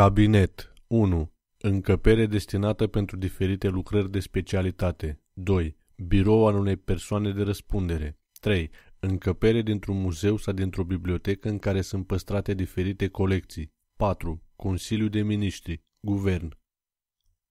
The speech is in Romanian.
Cabinet 1. Încăpere destinată pentru diferite lucrări de specialitate. 2. Birou al unei persoane de răspundere. 3. Încăpere dintr-un muzeu sau dintr-o bibliotecă în care sunt păstrate diferite colecții. 4. Consiliu de Miniștri. Guvern.